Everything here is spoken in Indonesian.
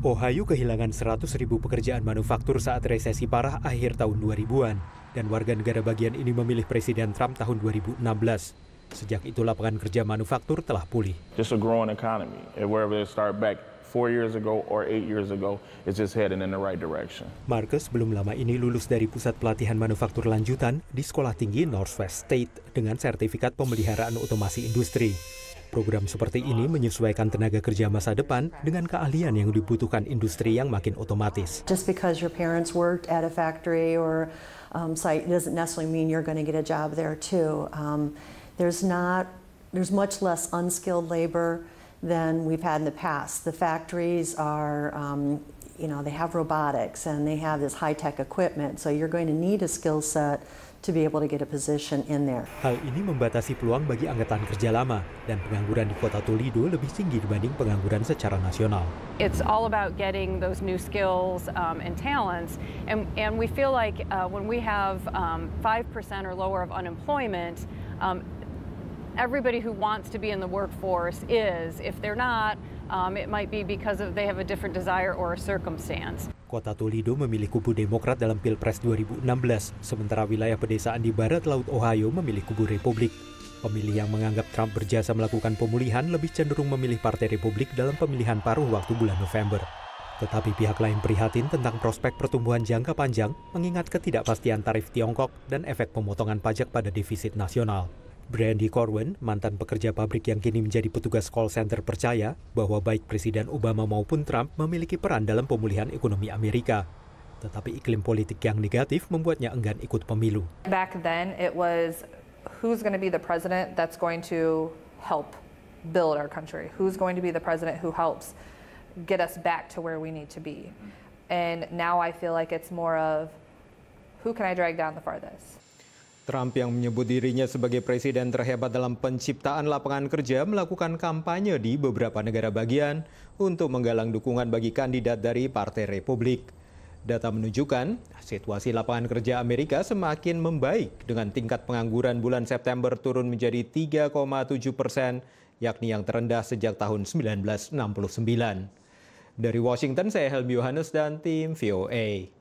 Ohio kehilangan 100 ribu pekerjaan manufaktur saat resesi parah akhir tahun 2000-an, dan warga negara bagian ini memilih Presiden Trump tahun 2016. Sejak itu lapangan kerja manufaktur telah pulih four years ago or eight years ago, it's just heading in the right direction. Marcus belum lama ini lulus dari Pusat Pelatihan Manufaktur Lanjutan di Sekolah Tinggi Northwest State dengan sertifikat pemeliharaan otomasi industri. Program seperti ini menyesuaikan tenaga kerja masa depan dengan keahlian yang dibutuhkan industri yang makin otomatis. Just because your parents worked at a factory or um, site doesn't necessarily mean you're going to get a job there too. Um, there's not there's much less unskilled labor. than we've had in the past. The factories are, um, you know, they have robotics and they have this high-tech equipment, so you're going to need a skill set to be able to get a position in there. Hal ini membatasi peluang bagi angkatan kerja lama dan pengangguran di kota Toledo lebih tinggi dibanding pengangguran secara nasional. It's all about getting those new skills um, and talents, and and we feel like uh, when we have um, 5% or lower of unemployment. Um, everybody who wants to be in the workforce is. If they're not, um, it might be because of they have a different desire or a circumstance. Kota Toledo memilih kubu Demokrat dalam Pilpres 2016, sementara wilayah pedesaan di barat Laut Ohio memilih kubu Republik. Pemilih yang menganggap Trump berjasa melakukan pemulihan lebih cenderung memilih Partai Republik dalam pemilihan paruh waktu bulan November. Tetapi pihak lain prihatin tentang prospek pertumbuhan jangka panjang mengingat ketidakpastian tarif Tiongkok dan efek pemotongan pajak pada defisit nasional. Brandy Corwin, mantan pekerja pabrik yang kini menjadi petugas call center percaya bahwa baik Presiden Obama maupun Trump memiliki peran dalam pemulihan ekonomi Amerika. Tetapi iklim politik yang negatif membuatnya enggan ikut pemilu. Back then it was who's going to be the president that's going to help build our country? Who's going to be the president who helps get us back to where we need to be? And now I feel like it's more of who can I drag down the farthest? Trump yang menyebut dirinya sebagai presiden terhebat dalam penciptaan lapangan kerja melakukan kampanye di beberapa negara bagian untuk menggalang dukungan bagi kandidat dari Partai Republik. Data menunjukkan situasi lapangan kerja Amerika semakin membaik dengan tingkat pengangguran bulan September turun menjadi 3,7 persen, yakni yang terendah sejak tahun 1969. Dari Washington, saya Helmi Yohanes dan tim VOA.